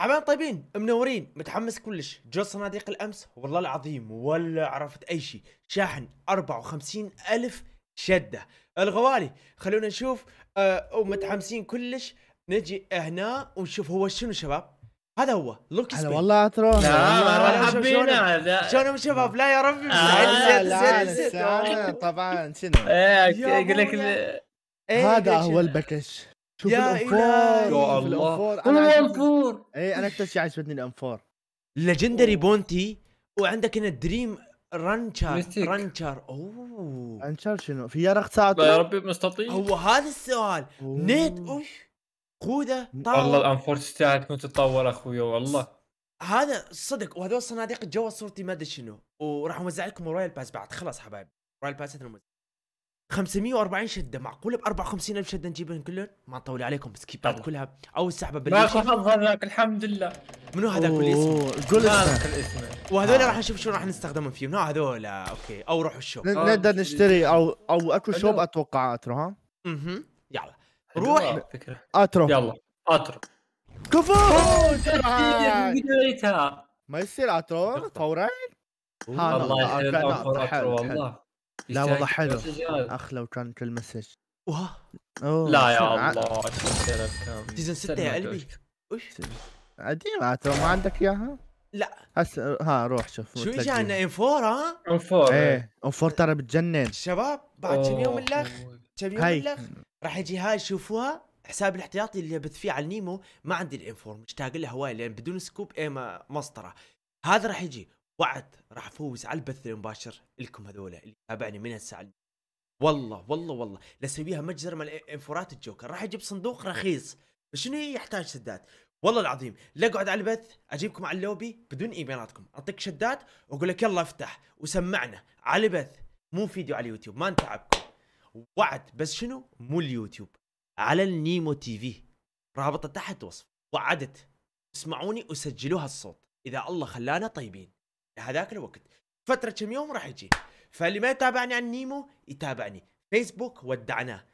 عمان طيبين منورين متحمس كلش جو صناديق الامس والله العظيم ولا عرفت اي شيء شاحن 54 الف شده الغوالي خلونا نشوف آه ومتحمسين كلش نجي هنا ونشوف هو شنو شباب هذا هو لوك هلا والله ترون مرحبا بينا شلونهم شباب لا يا ربي آه، طبعا شنو ايه اقول لك إيه، هذا هو البكش شوف يا الانفور يا الله الانفور اي انا إيه، اكثر شيء عجبتني الانفور ليجندري بونتي وعندك هنا دريم رانشار رانشار اوه رانشار شنو؟ في رخت ساعته يا ربي مستطيل هو هذا السؤال أوه. نيت اوف خوذه طاول والله الانفور تستاهل تكون تتطور اخوي والله هذا صدق وهذول الصناديق جوا صورتي ما ادري شنو وراح اوزع لكم رويال باس بعد خلاص حبايبي رويال باس 540 شده معقوله ب 54 الف شده نجيبهم كلهم ما نطول عليكم بسكيبات كلها او السحبه بالليل ما خفض هذاك الحمد لله منو هذاك اسمه؟ قول اسمه وهذول آه. راح نشوف شو راح نستخدمهم فيهم ها هذول اوكي او روحوا الشوب آه. نقدر نشتري او او اكو شوب اتوقع اترو ها؟ اها يلا روح اترو يلا اترو كفو ما يصير اترو فورا الله يحفظك اترو والله لا والله حلو اخ لو كان كل مسج اوه لا يا الله سيزون 6 يا قلبي وش قديمة ما عندك اياها؟ لا هس ها روح شوف شو اجانا ام 4 ها؟ ام 4 ايه ام 4 ترى بتجنن شباب بعد كم يوم الاخ كم يوم الاخ راح يجي هاي شوفوها حساب الاحتياطي اللي بث فيه على نيمو ما عندي الانفور مشتاق لها هواي لان بدون سكوب اي مسطره هذا راح يجي وعد راح افوز على البث المباشر لكم هذولا اللي تابعني من الساعه والله والله والله لاسويها مجزرة من انفورات الجوكر راح اجيب صندوق إيه. رخيص شنو يحتاج سدات والله العظيم لا اقعد على البث اجيبكم على اللوبي بدون ايميلاتكم اعطيك شدات واقول لك يلا افتح وسمعنا على البث مو فيديو على اليوتيوب ما نتعبكم وعد بس شنو مو اليوتيوب على النيمو تي في رابطه تحت وصف وعدت اسمعوني وسجلوها الصوت اذا الله خلانا طيبين لهذاك الوقت فتره كم يوم راح يجي فاللي ما يتابعني عن نيمو يتابعني فيسبوك ودعناه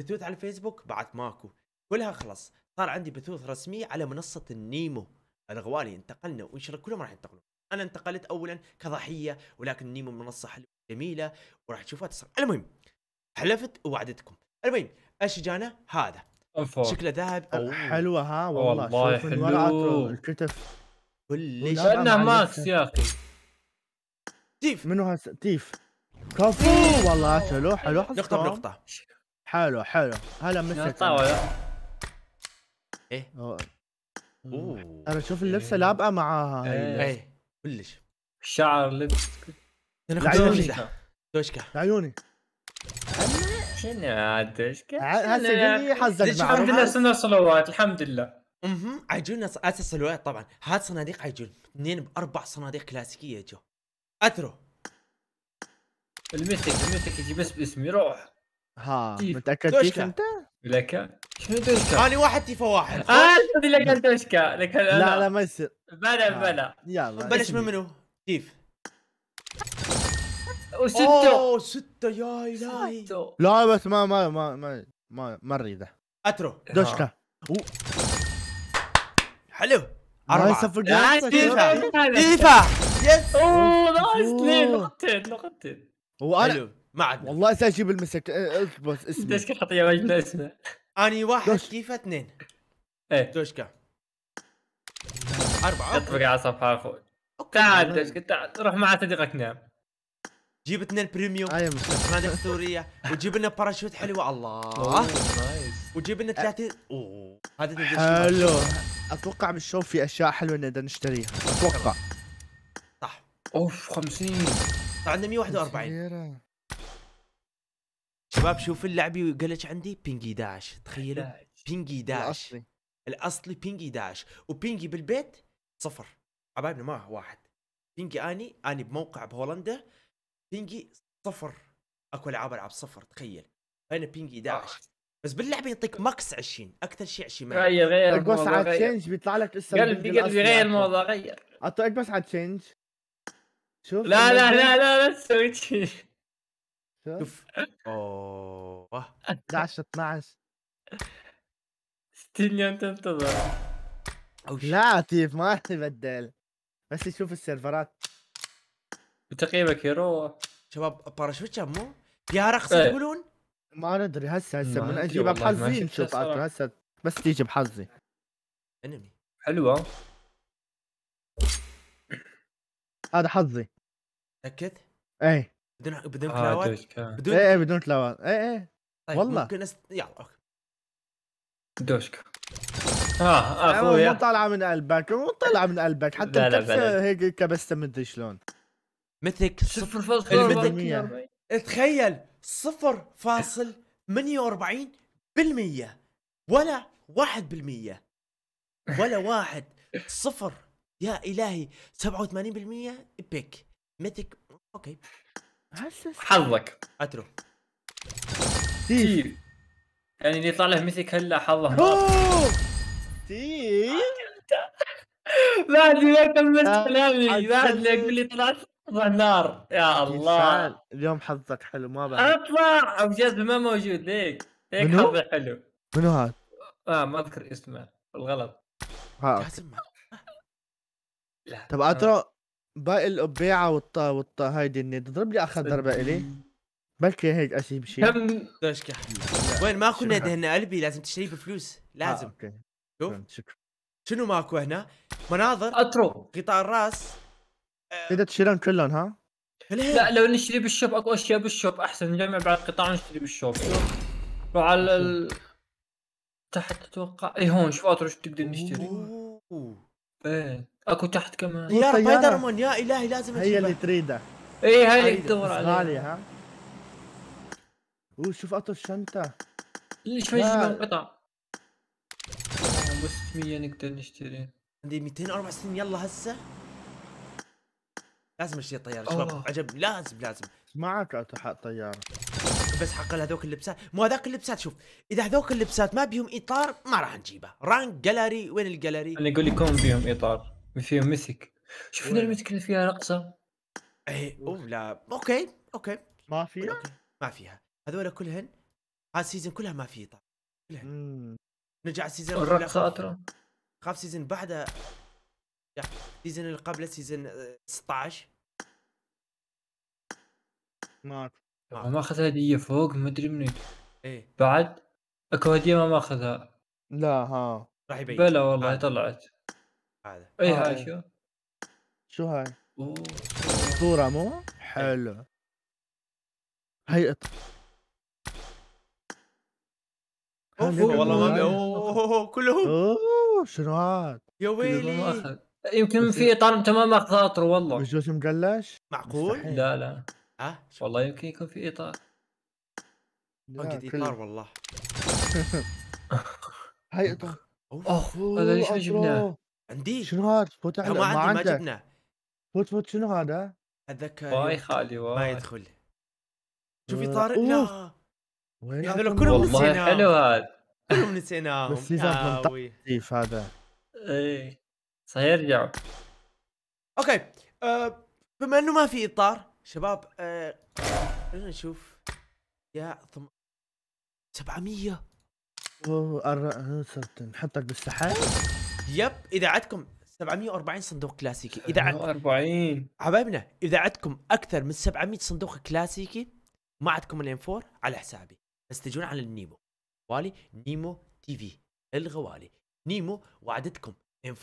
بثوث على الفيسبوك بعد ماكو كلها خلص صار عندي بثوث رسميه على منصه النيمو الغوالي انتقلنا وان شاء الله كلهم راح ينتقلون انا انتقلت اولا كضحيه ولكن نيمو منصه حلوه جميله وراح تشوفها تصير المهم حلفت ووعدتكم المهم ايش جانا هذا أفو. شكله ذهب أو حلوه ها والله, والله شوف حلو الكتف كلش كانه ماكس يا اخي تيف منو هسه تيف كفو والله حلو حلو حسكم نقطة بنقطة حلو حلو هلا مسك طاولة ايه أوه. انا شوف اللبسة إيه. لابقة معاها إيه. ايه كلش الشعر لبس لعيوني دوشكا لعيوني شنو دوشكا؟ هسه قلي حظك معاها الحمد لله صرنا صلوات الحمد لله اها عجون اساس الصلوات طبعا هات صناديق عجون اثنين باربع صناديق كلاسيكيه جو اترو الميثك الميثك يجي بس باسمي روح ها متاكد فيك انت؟ لك شنو دوشكا؟ انا واحد تيفا واحد اه تبي لك دوشكا لك لا لا ما يصير بلا بلا يلا بلش من منو؟ تيف وستة اوه ستة يا الهي لا بس ما ما ما ما ما, ما نريده اترو دوشكا آه. حلو أربعة تيفا تيفا يس اوه نايس اثنين لقطتين لقطتين وانا ما عاد والله اسال شي المسك اثبت اسمي دوشكا خطيه يا جبنا اسمه اني واحد كيف اثنين ايه دوشكا اربعه اطبق على صفحه اخوي تعال دوشكا تعال روح مع صديقك نام جيب اثنين بريميوم ايوه فنادق سوريه وجيب لنا باراشوت حلوه الله نايس وجيب لنا 30 اوه هذا حلو اتوقع من في اشياء حلوه نقدر نشتريها اتوقع اوف 50 عندنا 141 شباب شوف اللعبي وقلج عندي بينجي داش تخيل بينجي داش الاصلي الاصلي بينجي داش وبينجي بالبيت صفر حبايبنا ما واحد بينجي اني اني بموقع بهولندا بينجي صفر اكو العاب العب صفر تخيل انا بينجي داش آه. بس باللعبه يعطيك ماكس 20 اكثر شيء 20 غير غير البوس على تشينج بيطلع لك اسم قلبي قلبي غير الموضوع غير اعطيك بس على تشينج شوف لا لا لا لا لا تسوي شوف اوه 11 12 60 يوم تنتظر لا تيف طيب، ما تبدل بس يشوف السيرفرات وتقييمك يروح شباب باراشوت مو؟ يا إيه. رخص تقولون؟ ما ندري هسه هسه من اجيب بحظي نشوف هسه بس تيجي بحظي انمي حلوه هذا حظي تاكد؟ ايه بدون بدون آه، كلاود؟ آه بدون ايه بدون كلاود ايه ايه طيب والله ممكن أست... يلا اوكي دوشكا اه اخويا آه، مو طالعه من قلبك مو طالعه من قلبك حتى لا لا هيك كبسه مدري شلون مثلك صفر فاصل تخيل صفر فاصل 48 بالمية ولا واحد بالمية ولا واحد صفر يا إلهي 87 بيك ميتك اوكي حظك اترو ستيف يعني اللي طالع ميتك هلا حظه ستيف بعد ما كملت كلامي بعد ما يقول لي طلعت نار يا الله اليوم حظك حلو ما بعرف اطلع بجد ما موجود ليك هيك حظي حلو منو هذا؟ اه ما اذكر اسمه بالغلط ها لا طب اترو باقي القبيعه والط والط هيدي النت تضرب لي اخر ضربه الي بلكي هيك اشي بشي كم دشكة وين ماكو ند هنا قلبي لازم تشتري بفلوس لازم آه، اوكي شوف شكرا شنو ماكو هنا؟ مناظر اترو قطع الراس بدك إيه، تشيلهم كلهم ها؟ لا لو نشتري بالشوب اكو اشياء بالشوب احسن نجمع بعد قطاع ونشتري بالشوب روح على ال... تحت اتوقع اي هون شوف اترو شو تقدر نشتري أوه. ايه اكو تحت كمان إيه، يا سبايدر مان يا الهي لازم هي اللي تريده اي هاي اللي تدور عليها غالية ها شوف اطر الشنطة ليش شوي قطع بس 100 نقدر نشتري عندي 264 يلا هسه لازم اشتري طيارة شباب عجب لازم لازم معك حق طيارة بس حق هذوك اللبسات مو هذاك اللبسات شوف اذا هذوك اللبسات ما بيهم اطار ما راح نجيبه رانك جالري وين الجالري انا اقول لكم بيهم اطار فيهم مسك شفنا المسك اللي فيها رقصه اي اوه لا اوكي اوكي ما فيها ما فيها هذول كلهن ها السيزون كلها ما في اطار كلهن نرجع السيزون الرقصه اترى خاف سيزون بعده السيزون اللي قبله سيزون 16 آه، ماكو آه. ما اخذ هديه فوق ما ادري من ايه بعد اكو هديه ما ماخذها لا ها راح يبين بلا والله آه. طلعت هذا اي آه. هاي شو شو هاي؟ صورة مو؟ حلو إيه. هيئة اوف والله ما اوه كلهم اوه شنو هاد؟ يا ويلي يمكن في اطار انت ما ماخذ اطر والله مجوش مقلش؟ معقول؟ لا لا ها والله يمكن يكون في اطار اوجد اطار والله هاي اطار اوف هذا ليش ما جبناه عندي شنو هذا فوت على ما عندي ما جبناه فوت فوت شنو هذا هذاك واي خالي واي ما يدخل أه، شوفي طارق لا وين هذول كلهم نسيناه والله حلو هذا كلهم نسيناهم بس لازم تخفيف هذا طيب؟ اي سيرجع اوكي أه بما انه ما في اطار شباب آه، خلينا آه... نشوف يا ثم... 700 اوه أه، نحطك بالسحاب يب اذا عندكم 740 صندوق كلاسيكي اذا 40 حبايبنا اذا عندكم اكثر من 700 صندوق كلاسيكي ما عندكم 4 على حسابي بس تجون على النيمو والي نيمو تي في الغوالي نيمو وعدتكم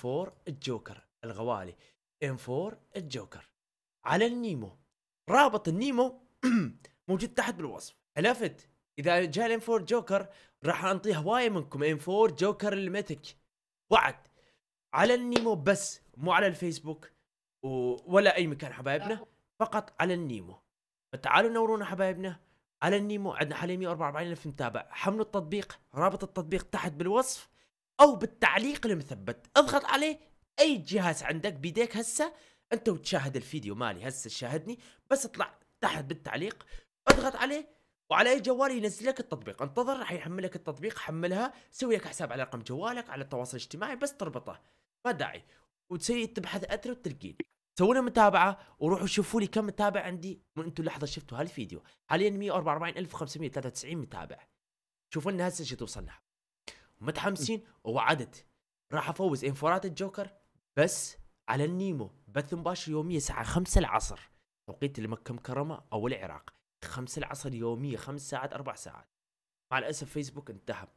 4 الجوكر الغوالي 4 الجوكر على النيمو رابط النيمو موجود تحت بالوصف عرفت اذا جاء الانفور جوكر راح انطيه هوايه منكم انفور جوكر الميتك وعد على النيمو بس مو على الفيسبوك و... ولا اي مكان حبايبنا فقط على النيمو فتعالوا نورونا حبايبنا على النيمو عندنا حاليا 144 الف متابع حملوا التطبيق رابط التطبيق تحت بالوصف او بالتعليق المثبت اضغط عليه اي جهاز عندك بيديك هسه انت وتشاهد الفيديو مالي هسه شاهدني بس اطلع تحت بالتعليق اضغط عليه وعلى اي جوال ينزل لك التطبيق انتظر راح يحملك التطبيق حملها سوي لك حساب على رقم جوالك على التواصل الاجتماعي بس تربطه ما داعي وتسوي تبحث اثر وتلقين سوونا متابعه وروحوا شوفوا لي كم متابع عندي من انتم لحظه شفتوا هالفيديو حاليا 144593 متابع شوفوا لنا هسه شو توصلنا متحمسين ووعدت راح افوز انفورات الجوكر بس على النيمو بث مباشر يوميا الساعة خمسة العصر توقيت لمكة مكرمة أو العراق خمسة العصر يوميا خمس ساعات أربع ساعات مع الأسف فيسبوك انتهى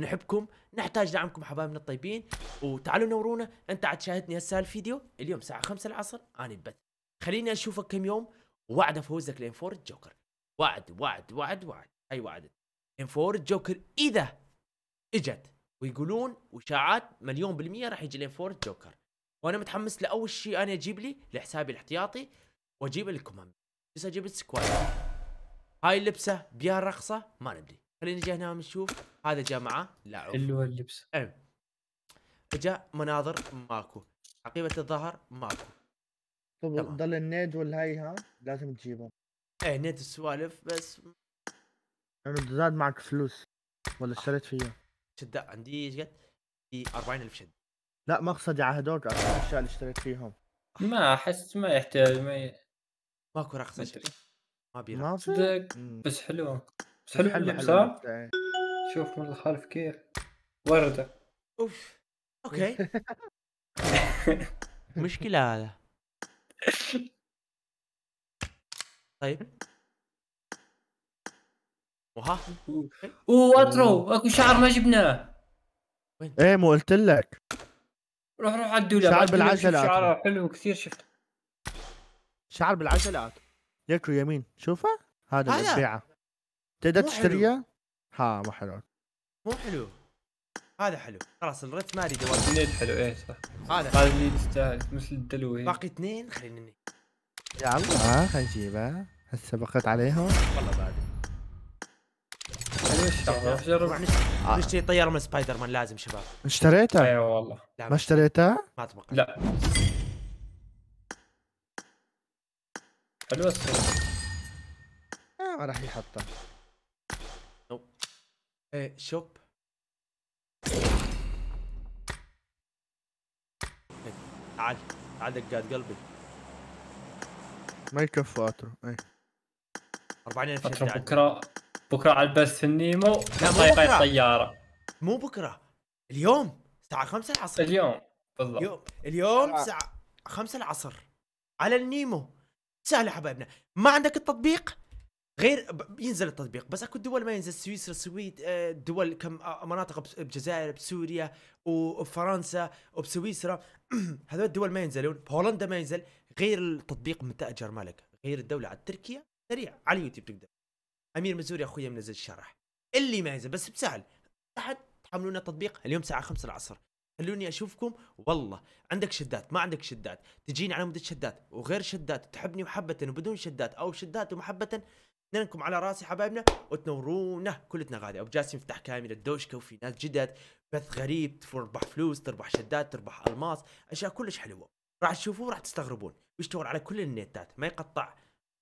نحبكم نحتاج دعمكم حبايبنا الطيبين وتعالوا نورونا انت عاد شاهدني هسه الفيديو اليوم الساعة خمسة العصر أنا ببث خليني أشوفك كم يوم وعد لين فور الجوكر وعد وعد وعد وعد اي وعد لين فور الجوكر إذا إجت ويقولون وشاعات مليون بالمية راح يجي لين فور الجوكر وانا متحمس لاول شيء انا اجيب لي لحسابي الاحتياطي واجيب الكمام بس اجيب السكواد هاي اللبسه بيها رخصه ما ندري خلينا نجي هنا ونشوف هذا جاء معاه لاعب حلوه اللبس ام إيه. جاء مناظر ماكو عقيبه الظهر ماكو طب ضل النيد والهاي ها لازم تجيبهم ايه نيد السوالف بس يعني زاد معك فلوس ولا اشتريت فيها شدة عندي ايش قد؟ 40000 شدة لا ما اقصد على هدول الاشياء اللي اشتريت فيهم ما احس ما يحتاج ما ي... ماكو رقص اشتري ما بي صدق بس حلوه بس حلو اللبسه إيه. شوف من الخلف كيف ورده اوف اوكي مشكله هذا طيب وها اوه اترو اكو شعر ما جبناه ايه مو قلت لك روح روح على الدولاب شعر بالعجلات شعره حلو كثير شفته شعر بالعجلات ياكو يمين شوفه هذا تبيعه تقدر تشتريها ها مو حلو مو حلو هذا حلو خلاص الريت مالي دوار اثنين حلو ايه صح هذا هذا اللي يستاهل مثل الدلوين باقي اثنين خلينا يا الله خلينا نجيبه هسه بقيت عليهم والله بعد نشتري يعني؟ آه. طياره من سبايدر مان لازم شباب اشتريتها؟ اي والله ما اشتريتها؟ ما اتوقع لا حلوه آه، ما راح يحطها ايه شوب تعال إيه، تعال دقات قلبي ما يكفوا اترو ايه 40 الف بكره بكره على البث النيمو طريقه طيب، طيب، الطياره مو بكره اليوم الساعه 5 العصر اليوم بالضبط اليوم اليوم آه. الساعه 5 العصر على النيمو سهله حبايبنا ما عندك التطبيق غير ينزل التطبيق بس اكو دول ما ينزل سويسرا السويد آه، دول كم آه، مناطق بجزائر بسوريا وبفرنسا وبسويسرا هذول الدول ما ينزلون بهولندا ما ينزل غير التطبيق متاجر مالك غير الدوله على تركيا سريع على اليوتيوب تقدر امير مزوري اخويا منزل الشرح اللي ما ينزل بس بسهل تحت تحملونا تطبيق اليوم الساعه 5 العصر خلوني اشوفكم والله عندك شدات ما عندك شدات تجيني على مده شدات وغير شدات تحبني محبه وبدون شدات او شدات ومحبه اثنينكم على راسي حبايبنا وتنورونا كلتنا غادي ابو جاسم يفتح كامل الدوشكه وفي ناس جدد بث غريب تربح فلوس تربح شدات تربح الماس اشياء كلش حلوه راح تشوفوه راح تستغربون ويشتغل على كل النيتات ما يقطع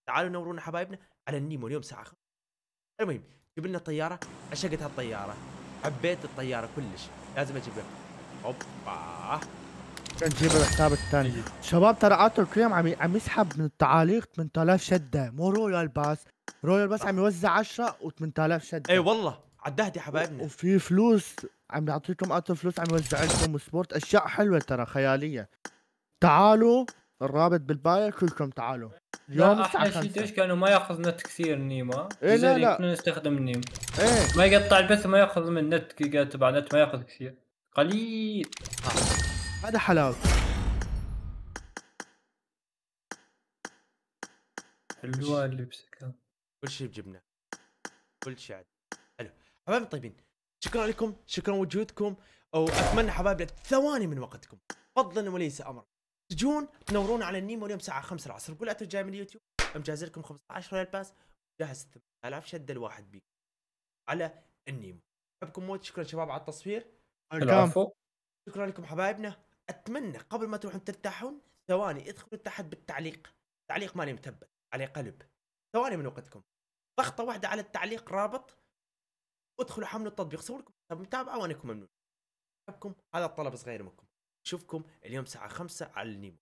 تعالوا نورونا حبايبنا على النيمو اليوم الساعه 5 المهم جبنا الطيارة عشقت هالطياره حبيت الطياره كلش لازم اجيبها اوبا نجيب الحساب الثاني شباب ترى عاطل كريم عم عم يسحب من التعاليق 8000 شده مو رويال باس رويال باس عم يوزع 10 و8000 شده اي والله عدهت يا حبايبنا وفي فلوس عم يعطيكم قطر فلوس عم يوزع لكم سبورت اشياء حلوه ترى خياليه تعالوا الرابط بالباير كلكم تعالوا يوم لا احنا ايش كانوا ما ياخذ نت كثير نيما إيه لا لا كنا نستخدم نيم إيه؟ ما يقطع البث ما ياخذ من نت جيجا تبع نت ما ياخذ كثير قليل هذا حلاوة حلوة لبسك كل شيء بجبنه كل شيء عاد حلو حبايبي طيبين شكرا لكم شكرا وجودكم واتمنى حبايبي ثواني من وقتكم فضلا وليس امرا تجون تنورونا على النيمو اليوم الساعه 5 العصر نقول انتم جاي من اليوتيوب مجهز لكم 15 ريال باس جاهز 8000 شده الواحد بيك على النيمو احبكم موت شكرا شباب على التصوير شكرا لكم حبايبنا اتمنى قبل ما تروحون ترتاحون ثواني ادخلوا تحت بالتعليق تعليق مالي مثبت عليه قلب ثواني من وقتكم ضغطه واحده على التعليق رابط ادخلوا حملوا التطبيق سووا لكم متابعه وانا ممنون احبكم هذا الطلب صغير منكم نشوفكم اليوم الساعه 5 على النيمو